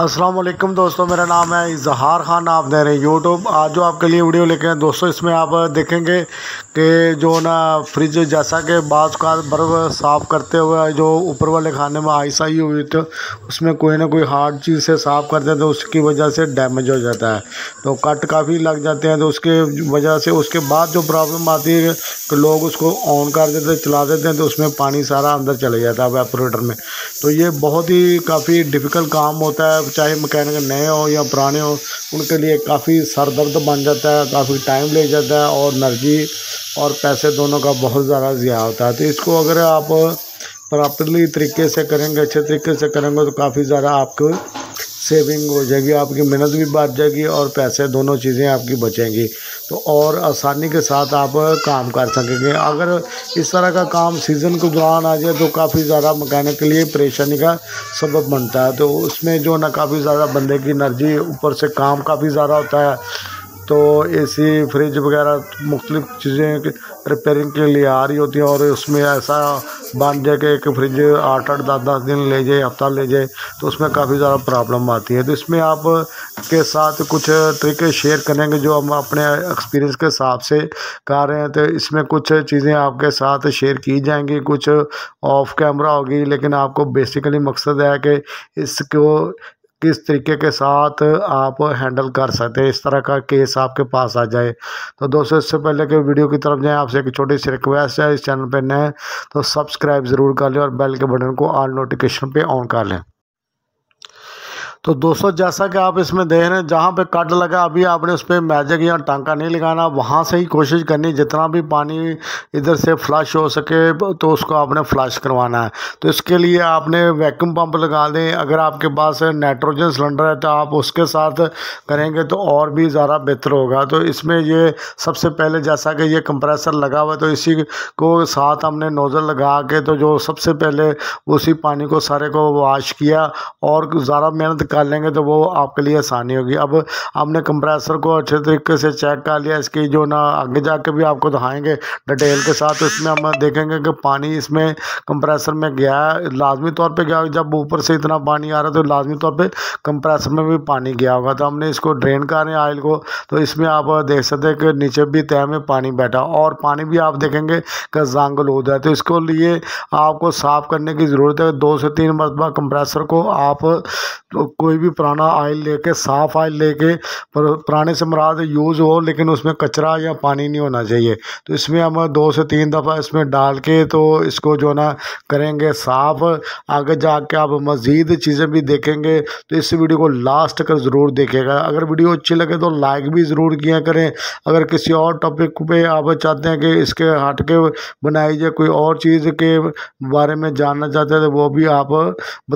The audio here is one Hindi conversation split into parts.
असलम दोस्तों मेरा नाम है इजहार खान आप दे रहे हैं यूट्यूब आज जो आपके लिए वीडियो लेके हैं दोस्तों इसमें आप देखेंगे कि जो ना फ्रिज जैसा कि बाज का बर्फ साफ़ करते हुए जो ऊपर वाले खाने में आइस आई हुई तो उसमें कोई ना कोई हार्ड चीज़ से साफ़ करते हैं तो उसकी वजह से डैमेज हो जाता है तो कट काफ़ी लग जाते हैं तो उसके वजह से उसके बाद जो प्रॉब्लम आती है कि लोग उसको ऑन कर देते चला देते हैं तो उसमें पानी सारा अंदर चले जाता है वेपोरेटर में तो ये बहुत ही काफ़ी डिफ़िकल्ट काम होता है मतलब चाहे मकैनिक नए हो या पुराने हो उनके लिए काफ़ी सर दर्द बन जाता है काफ़ी टाइम ले जाता है और एनर्जी और पैसे दोनों का बहुत ज़्यादा ज़्यादा होता है तो इसको अगर आप प्रॉपरली तरीके से करेंगे अच्छे तरीके से करेंगे तो काफ़ी ज़्यादा आपको सेविंग हो जाएगी आपकी मेहनत भी बच जाएगी और पैसे दोनों चीज़ें आपकी बचेंगी तो और आसानी के साथ आप काम कर सकेंगे अगर इस तरह का काम सीज़न के दौरान आ जाए तो काफ़ी ज़्यादा मकैनिक के लिए परेशानी का सबब बनता है तो उसमें जो ना काफ़ी ज़्यादा बंदे की एनर्जी ऊपर से काम काफ़ी ज़्यादा होता है तो ए सी फ्रिज वगैरह मुख्तलिफ़ चीज़ें रिपेयरिंग के लिए आ रही होती हैं और उसमें ऐसा बन जाए कि एक फ्रिज आठ आठ दस दस दिन ले जाए हफ्ता ले जाए तो उसमें काफ़ी ज़्यादा प्रॉब्लम आती है तो इसमें आप के साथ कुछ ट्रिक शेयर करेंगे जो हम अपने एक्सपीरियंस के हिसाब से कर रहे हैं तो इसमें कुछ चीज़ें आपके साथ शेयर की जाएंगी कुछ ऑफ कैमरा होगी लेकिन आपको बेसिकली मकसद है कि इसको किस तरीके के साथ आप हैंडल कर सकते हैं इस तरह का केस आपके पास आ जाए तो दोस्तों इससे पहले के वीडियो की तरफ जाएं आपसे एक छोटी सी रिक्वेस्ट है इस चैनल पर नए तो सब्सक्राइब ज़रूर कर लें और बेल के बटन को ऑल नोटिफिकेशन पे ऑन कर लें तो दोस्तों जैसा कि आप इसमें देख रहे हैं जहाँ पे कट लगा अभी आपने उस पर मैजिक या टांका नहीं लगाना वहाँ से ही कोशिश करनी जितना भी पानी इधर से फ्लश हो सके तो उसको आपने फ्लश करवाना है तो इसके लिए आपने वैक्यूम पंप लगा दें अगर आपके पास नाइट्रोजन सिलेंडर है तो आप उसके साथ करेंगे तो और भी ज़्यादा बेहतर होगा तो इसमें ये सबसे पहले जैसा कि ये कंप्रेसर लगा हुआ है तो इसी को साथ हमने नोज़ल लगा के तो जो सबसे पहले उसी पानी को सारे को वाश किया और ज़्यादा मेहनत निकाल लेंगे तो वो आपके लिए आसानी होगी अब आपने कंप्रेसर को अच्छे तरीके से चेक कर लिया इसकी जो ना आगे जाके भी आपको दिखाएंगे डिटेल के साथ इसमें हम देखेंगे कि पानी इसमें कंप्रेसर में गया है लाजमी तौर पर गया जब ऊपर से इतना पानी आ रहा है तो लाजमी तौर पर कंप्रेसर में भी पानी गया होगा तो हमने इसको ड्रेन कर रहे हैं को तो इसमें आप देख सकते हैं कि नीचे भी तय में पानी बैठा और पानी भी आप देखेंगे कि जांगलूद है तो इसको लिए आपको साफ़ करने की ज़रूरत है दो से तीन मरतबा कंप्रेसर को आप तो कोई भी पुराना आयल लेके साफ़ आयल लेके पर पुराने से मराद यूज़ हो लेकिन उसमें कचरा या पानी नहीं होना चाहिए तो इसमें हम दो से तीन दफ़ा इसमें डाल के तो इसको जो ना करेंगे साफ़ आगे जाके आप मज़ीद चीज़ें भी देखेंगे तो इस वीडियो को लास्ट कर ज़रूर देखेगा अगर वीडियो अच्छी लगे तो लाइक भी ज़रूर किया करें अगर किसी और टॉपिक पर आप चाहते हैं कि इसके हट के बनाई जाए कोई और चीज़ के बारे में जानना चाहते हैं तो वो भी आप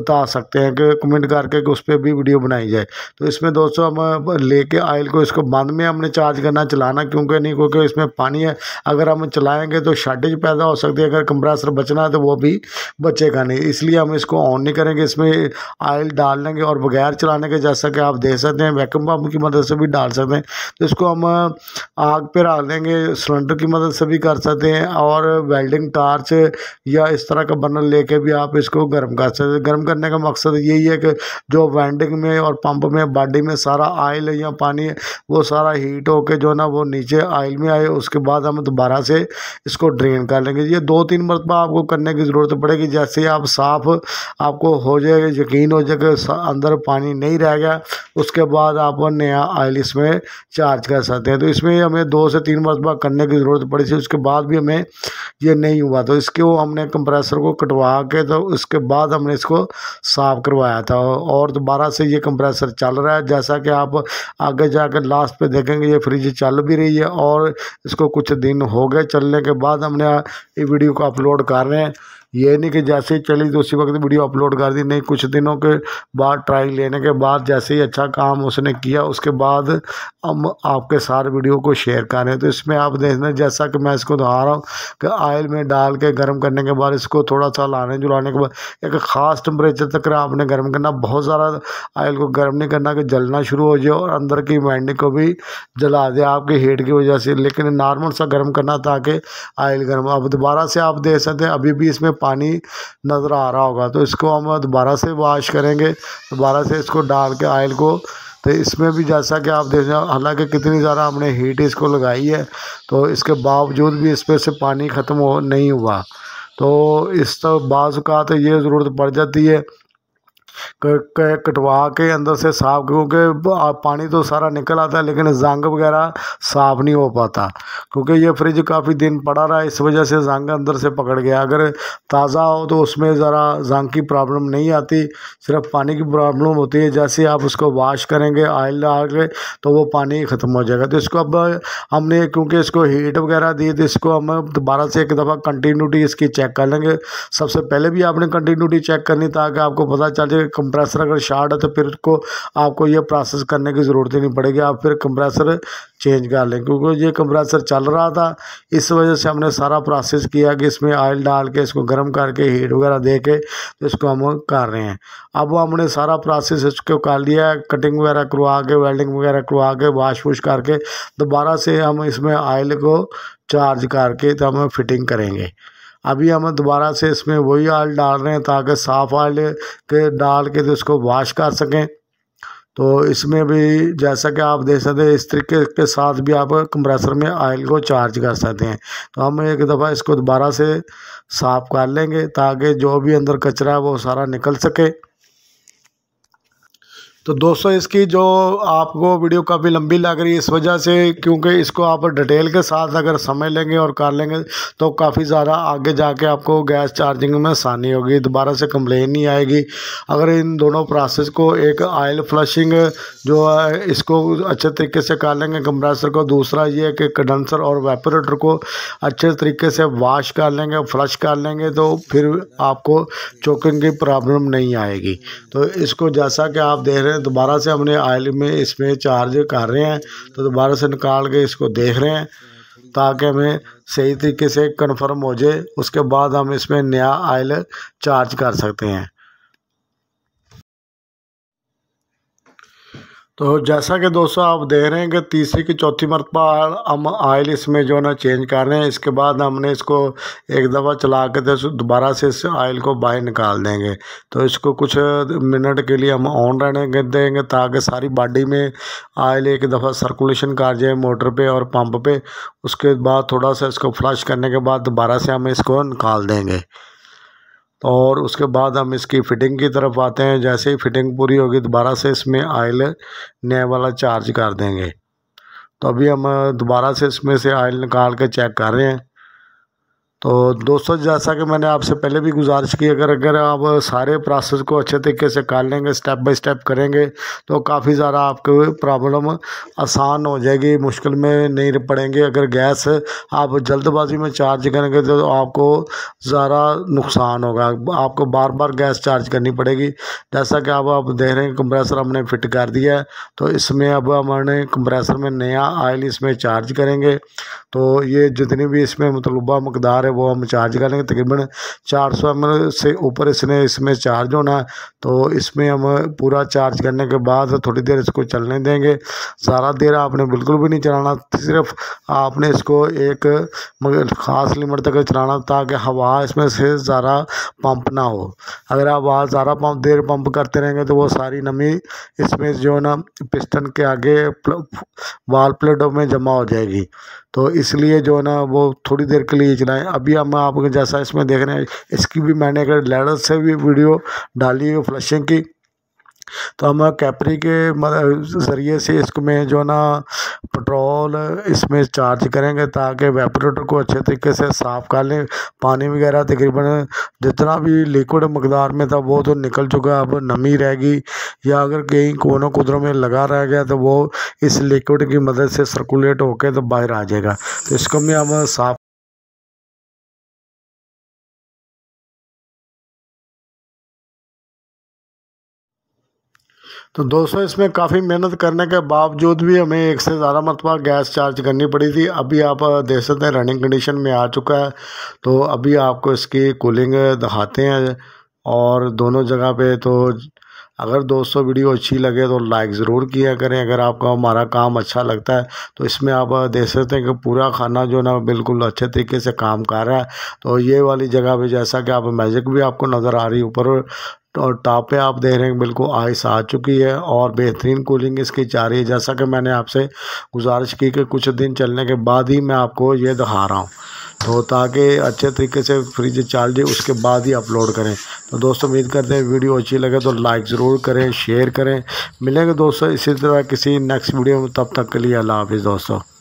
बता सकते हैं कि कमेंट करके उस पर पर भी वीडियो बनाई जाए तो इसमें दोस्तों हम लेके आयल को इसको बंद में हमने चार्ज करना चलाना क्योंकि नहीं क्योंकि इसमें पानी है अगर हम चलाएँगे तो शार्टेज पैदा हो सकती है अगर कंप्रेसर बचना है तो वो भी बचेगा नहीं इसलिए हम इसको ऑन नहीं करेंगे इसमें आयल डाल लेंगे और बगैर चलाने के जैसा कि आप देख सकते हैं वैक्यूम पम्प की मदद से भी डाल सकते हैं तो इसको हम आग पर डाल देंगे सिलेंडर की मदद से भी कर सकते हैं और वेल्डिंग टार्च या इस तरह का बर्नर लेके भी आप इसको गर्म कर सकते हैं गर्म करने का मकसद यही है कि जो वाइंडिंग में और पंप में बॉडी में सारा आयल या पानी वो सारा हीट होके जो ना वो नीचे आयल में आए उसके बाद हम दोबारा से इसको ड्रेन कर लेंगे ये दो तीन मरतबा आपको करने की ज़रूरत पड़ेगी जैसे आप साफ़ आपको हो जाएगा यकीन हो जाएगा अंदर पानी नहीं रह गया उसके बाद आप नया आयल इसमें चार्ज कर सकते हैं तो इसमें हमें दो से तीन वर्ष बाद करने की ज़रूरत पड़ी थी उसके बाद भी हमें ये नहीं हुआ तो इसके वो हमने कंप्रेसर को कटवा के तो उसके बाद हमने इसको साफ़ करवाया था और दोबारा से ये कंप्रेसर चल रहा है जैसा कि आप आगे जा लास्ट पर देखेंगे ये फ्रिज चल भी रही है और इसको कुछ दिन हो गए चलने के बाद हमने ये वीडियो को अपलोड कर रहे हैं ये नहीं कि जैसे ही चली तो उसी वक्त वीडियो अपलोड कर दी नहीं कुछ दिनों के बाद ट्राई लेने के बाद जैसे ही अच्छा काम उसने किया उसके बाद हम आपके सारे वीडियो को शेयर कर रहे हैं तो इसमें आप देखना जैसा कि मैं इसको दोहरा रहा हूँ कि आयल में डाल के गर्म करने के बाद इसको थोड़ा सा लाने जुलाने के बाद एक ख़ास टेम्परेचर तक आपने गर्म करना बहुत ज़्यादा आयल को गर्म नहीं करना कि जलना शुरू हो जाए और अंदर की मैंडी को भी जला दे आपके हीट की वजह से लेकिन नॉर्मल सा गर्म करना ताकि आयल गर्म अब दोबारा से आप देख सकते हैं अभी भी इसमें पानी नज़र आ रहा होगा तो इसको हम दोबारा से वाश करेंगे दोबारा से इसको डाल के आयल को तो इसमें भी जैसा कि आप देख रहे हालांकि कितनी ज़्यादा हमने हीट इसको लगाई है तो इसके बावजूद भी इस पर से पानी ख़त्म हो नहीं हुआ तो इस तो बाज़ का तो ये ज़रूरत पड़ जाती है कटवा के अंदर से साफ क्योंकि पानी तो सारा निकल आता है लेकिन ज़ंग वगैरह साफ नहीं हो पाता क्योंकि ये फ्रिज काफ़ी दिन पड़ा रहा इस वजह से ज़ंग अंदर से पकड़ गया अगर ताज़ा हो तो उसमें ज़रा ज़ंग की प्रॉब्लम नहीं आती सिर्फ पानी की प्रॉब्लम होती है जैसे आप उसको वाश करेंगे ऑयल डाल के तो वो पानी ख़त्म हो जाएगा तो इसको अब हमने क्योंकि इसको हीट वगैरह दी तो इसको हम दोबारा से एक दफ़ा कंटिन्यूटी इसकी चेक कर लेंगे सबसे पहले भी आपने कंटिन्यूटी चेक करनी ताकि आपको पता चल जाए कंप्रेसर अगर शार्ट है तो फिर उसको आपको ये प्रोसेस करने की ज़रूरत ही नहीं पड़ेगी आप फिर कंप्रेसर चेंज कर लें क्योंकि ये कंप्रेसर चल रहा था इस वजह से हमने सारा प्रोसेस किया कि इसमें ऑयल डाल के इसको गर्म करके हीट वगैरह दे के तो इसको हम कर रहे हैं अब हमने सारा प्रोसेस इसको कर लिया कटिंग वगैरह करवा के वेल्डिंग वगैरह करवा के वाश वूश करके दोबारा से हम इसमें ऑयल को चार्ज करके तो हम फिटिंग करेंगे अभी हम दोबारा से इसमें वही ऑयल डाल रहे हैं ताकि साफ़ ऑयल के डाल के तो इसको वाश कर सकें तो इसमें भी जैसा कि आप देख सकते हैं इस तरीके के साथ भी आप कंप्रेसर में ऑयल को चार्ज कर सकते हैं तो हम एक दफ़ा इसको दोबारा से साफ़ कर लेंगे ताकि जो भी अंदर कचरा है वो सारा निकल सके तो दोस्तों इसकी जो आपको वीडियो काफ़ी लंबी लग रही है इस वजह से क्योंकि इसको आप डिटेल के साथ अगर समझ लेंगे और कर लेंगे तो काफ़ी ज़्यादा आगे जाके आपको गैस चार्जिंग में आसानी होगी दोबारा से कंप्लेन नहीं आएगी अगर इन दोनों प्रोसेस को एक आयल फ्लशिंग जो है इसको अच्छे तरीके से कर लेंगे कंप्रेसर को दूसरा ये कि कंडेंसर और वेपोरेटर को अच्छे तरीके से वाश कर लेंगे फ्लश कर लेंगे तो फिर आपको चौकिंग की प्रॉब्लम नहीं आएगी तो इसको जैसा कि आप देख रहे हैं दोबारा से हमने आयल में इसमें चार्ज कर रहे हैं तो दोबारा से निकाल के इसको देख रहे हैं ताकि हमें सही तरीके से कन्फर्म हो जाए उसके बाद हम इसमें नया आयल चार्ज कर सकते हैं तो जैसा कि दोस्तों आप देख रहे हैं कि तीसरी की चौथी मरतबा हम आयल इसमें जो है ना चेंज कर रहे हैं इसके बाद हमने इसको एक दफ़ा चला के तो दोबारा से इस आयल को बाहर निकाल देंगे तो इसको कुछ मिनट के लिए हम ऑन रहने देंगे ताकि सारी बॉडी में आयल एक दफ़ा सर्कुलेशन कर जाए मोटर पे और पंप पे उसके बाद थोड़ा सा इसको फ्लश करने के बाद दोबारा से हम इसको निकाल देंगे तो और उसके बाद हम इसकी फ़िटिंग की तरफ आते हैं जैसे ही फ़िटिंग पूरी होगी दोबारा से इसमें आयल नया वाला चार्ज कर देंगे तो अभी हम दोबारा से इसमें से आयल निकाल के चेक कर रहे हैं तो दोस्तों जैसा कि मैंने आपसे पहले भी गुजारिश की अगर अगर आप सारे प्रोसेस को अच्छे तरीके से कर लेंगे स्टेप बाय स्टेप करेंगे तो काफ़ी ज़्यादा आपके प्रॉब्लम आसान हो जाएगी मुश्किल में नहीं पड़ेंगे अगर गैस आप जल्दबाजी में चार्ज करेंगे तो आपको ज़्यादा नुकसान होगा आपको बार बार गैस चार्ज करनी पड़ेगी जैसा कि अब आप देख रहे हैं कंप्रेसर हमने फिट कर दिया है तो इसमें अब हमने कंप्रेसर में नया आयल इसमें चार्ज करेंगे तो ये जितनी भी इसमें मतलूबा मकदार है है वो हम चार्ज करेंगे तकरीबन चार सौ से ऊपर इसने इसमें चार्ज होना है तो इसमें हम पूरा चार्ज करने के बाद थोड़ी देर इसको चलने देंगे सारा देर आपने बिल्कुल भी नहीं चलाना सिर्फ आपने इसको एक मगर ख़ास लिमिट तक चलाना ताकि हवा इसमें से ज़्यादा पंप ना हो अगर आप हवा ज़्यादा पंप देर पंप करते रहेंगे तो वो सारी नमी इसमें जो ना पिस्टन के आगे वाल प्लेटों में जमा हो जाएगी तो इसलिए जो ना वो थोड़ी देर के लिए चलाएं अब अभी हम आप जैसा इसमें देख रहे हैं इसकी भी मैंने अगर लैडर से भी वीडियो डाली है फ्लशिंग की तो हम कैपरी के ज़रिए से इसको में जो ना पेट्रोल इसमें चार्ज करेंगे ताकि वेपरेटर को अच्छे तरीके से साफ़ कर लें पानी वगैरह तकरीबन जितना भी लिक्विड मकदार में था वो तो निकल चुका अब नमी रहेगी या अगर कहीं कोनों कुदरों में लगा रह गया तो वो इस लिक्विड की मदद से सर्कुलेट होकर तो बाहर आ जाएगा तो इसको में हम साफ़ तो दोस्तों इसमें काफ़ी मेहनत करने के बावजूद भी हमें एक से ज़्यादा मरतबा गैस चार्ज करनी पड़ी थी अभी आप देख सकते हैं रनिंग कंडीशन में आ चुका है तो अभी आपको इसकी कूलिंग दिखाते हैं और दोनों जगह पे तो अगर दोस्तों वीडियो अच्छी लगे तो लाइक ज़रूर किया करें अगर आपको हमारा काम अच्छा लगता है तो इसमें आप देख सकते हैं कि पूरा खाना जो ना बिल्कुल अच्छे तरीके से काम कर रहा है तो ये वाली जगह पे जैसा कि आप मैजिक भी आपको नज़र आ रही ऊपर और पे आप देख रहे हैं बिल्कुल आइस आ चुकी है और बेहतरीन कूलिंग इसकी जा रही है जैसा कि मैंने आपसे गुजारिश की कि कुछ दिन चलने के बाद ही मैं आपको ये दिखा रहा हूँ तो ताकि अच्छे तरीके से फ्रिज चार्ज उसके बाद ही अपलोड करें तो दोस्तों उम्मीद करते हैं वीडियो अच्छी लगे तो लाइक ज़रूर करें शेयर करें मिलेंगे दोस्तों इसी तरह किसी नेक्स्ट वीडियो में तब तक के लिए अल्लाह हाफिज़ दोस्तों